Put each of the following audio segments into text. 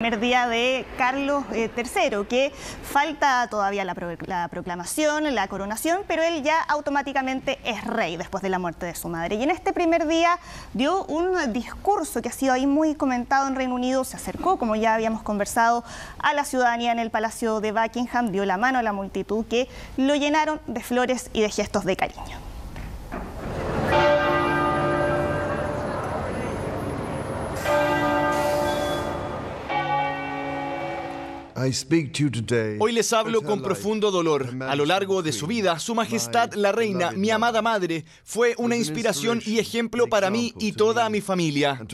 primer día de Carlos III, eh, que falta todavía la, la, proclamación, la coronación, pero él ya automáticamente es rey después de la muerte de su madre. Y en este primer día dio un discurso que ha sido ahí muy comentado en Reino Unido, se acercó, como ya habíamos conversado, a la ciudadanía en el Palacio de Buckingham, dio la mano a la multitud que lo llenaron de flores y de gestos de cariño. Hoy les hablo con profundo dolor. A lo largo de su vida, Su Majestad la Reina, mi amada madre, fue una inspiración y ejemplo para mí y toda mi familia.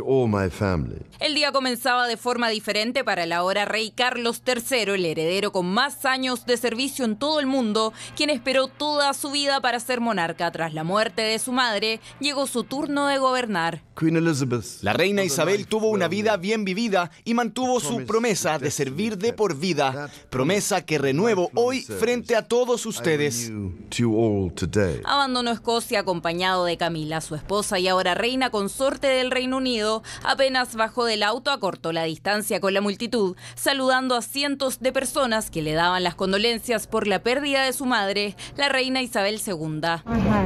El día comenzaba de forma diferente para el ahora rey Carlos III, el heredero con más años de servicio en todo el mundo, quien esperó toda su vida para ser monarca. Tras la muerte de su madre, llegó su turno de gobernar. La reina Isabel tuvo una vida bien vivida y mantuvo su promesa de servir de por vida, promesa que renuevo hoy frente a todos ustedes. Abandonó Escocia acompañado de Camila, su esposa y ahora reina consorte del Reino Unido. Apenas bajó del auto, acortó la distancia con la multitud, saludando a cientos de personas que le daban las condolencias por la pérdida de su madre, la reina Isabel II.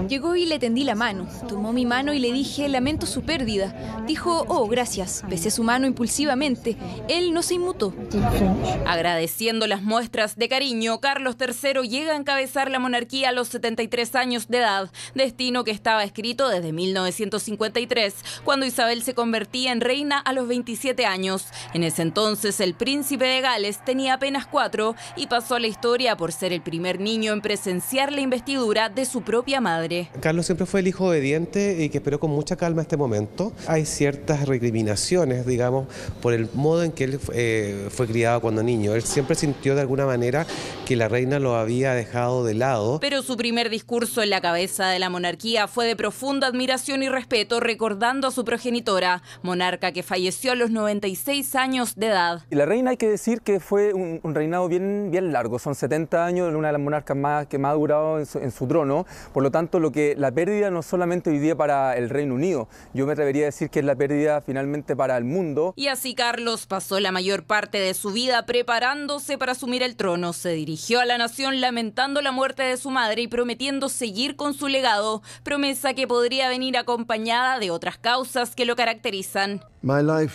Llegó y le tendí la mano. Tomó mi mano y le dije, lamento su pérdida. Dijo, oh, gracias. Besé su mano impulsivamente. Él no se inmutó. Agradeciendo las muestras de cariño, Carlos III llega a encabezar la monarquía a los 73 años de edad, destino que estaba escrito desde 1953, cuando Isabel se convertía en reina a los 27 años. En ese entonces, el príncipe de Gales tenía apenas cuatro y pasó a la historia por ser el primer niño en presenciar la investidura de su propia madre. Carlos siempre fue el hijo obediente y que esperó con mucha calma este momento. Hay ciertas recriminaciones, digamos, por el modo en que él eh, fue criado cuando niño él siempre sintió de alguna manera que la reina lo había dejado de lado. Pero su primer discurso en la cabeza de la monarquía fue de profunda admiración y respeto, recordando a su progenitora, monarca que falleció a los 96 años de edad. Y la reina hay que decir que fue un, reinado bien, bien largo, son 70 años, una de las monarcas más, que más ha durado en su, trono, por lo tanto lo que la pérdida no solamente vivía para el Reino Unido, yo me atrevería a decir que es la pérdida finalmente para el mundo. Y así Carlos pasó la mayor parte de su vida preparando preparándose para asumir el trono. Se dirigió a la nación lamentando la muerte de su madre y prometiendo seguir con su legado, promesa que podría venir acompañada de otras causas que lo caracterizan.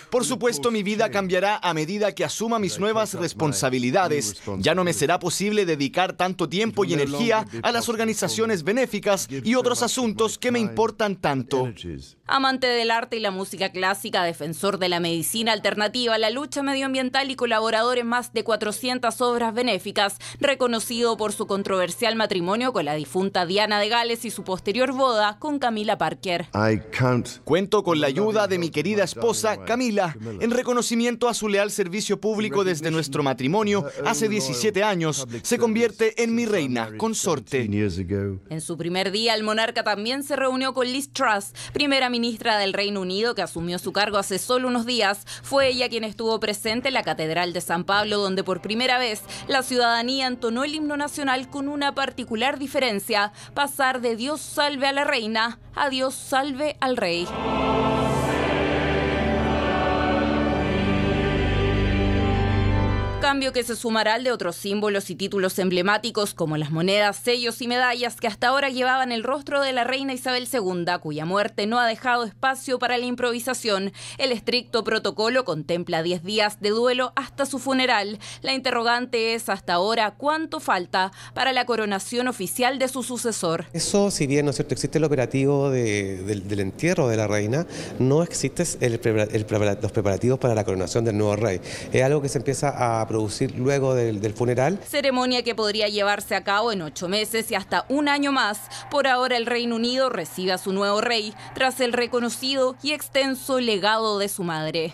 Por supuesto, mi vida cambiará a medida que asuma mis nuevas responsabilidades. Ya no me será posible dedicar tanto tiempo y energía a las organizaciones benéficas y otros asuntos que me importan tanto. Amante del arte y la música clásica, defensor de la medicina alternativa, la lucha medioambiental y colaborador en más de 400 obras benéficas, reconocido por su controversial matrimonio con la difunta Diana de Gales y su posterior boda con Camila Parker. Cuento con la ayuda de mi querida esposa Camila, en reconocimiento a su leal servicio público desde nuestro matrimonio eh, hace 17 años, se convierte en mi reina consorte. En su primer día, el monarca también se reunió con Liz Truss, primera ministra del Reino Unido que asumió su cargo hace solo unos días. Fue ella quien estuvo presente en la Catedral de San Pablo, donde por primera vez la ciudadanía entonó el himno nacional con una particular diferencia, pasar de Dios salve a la reina a Dios salve al rey. cambio que se sumará al de otros símbolos y títulos emblemáticos como las monedas, sellos y medallas que hasta ahora llevaban el rostro de la reina Isabel II, cuya muerte no ha dejado espacio para la improvisación. El estricto protocolo contempla 10 días de duelo hasta su funeral. La interrogante es hasta ahora cuánto falta para la coronación oficial de su sucesor. Eso, si bien no es cierto, existe el operativo del, entierro de la reina, no existen el, los preparativos para la coronación del nuevo rey. Es algo que se empieza a producir luego del, del funeral. Ceremonia que podría llevarse a cabo en ocho meses y hasta un año más. Por ahora el Reino Unido recibe a su nuevo rey tras el reconocido y extenso legado de su madre.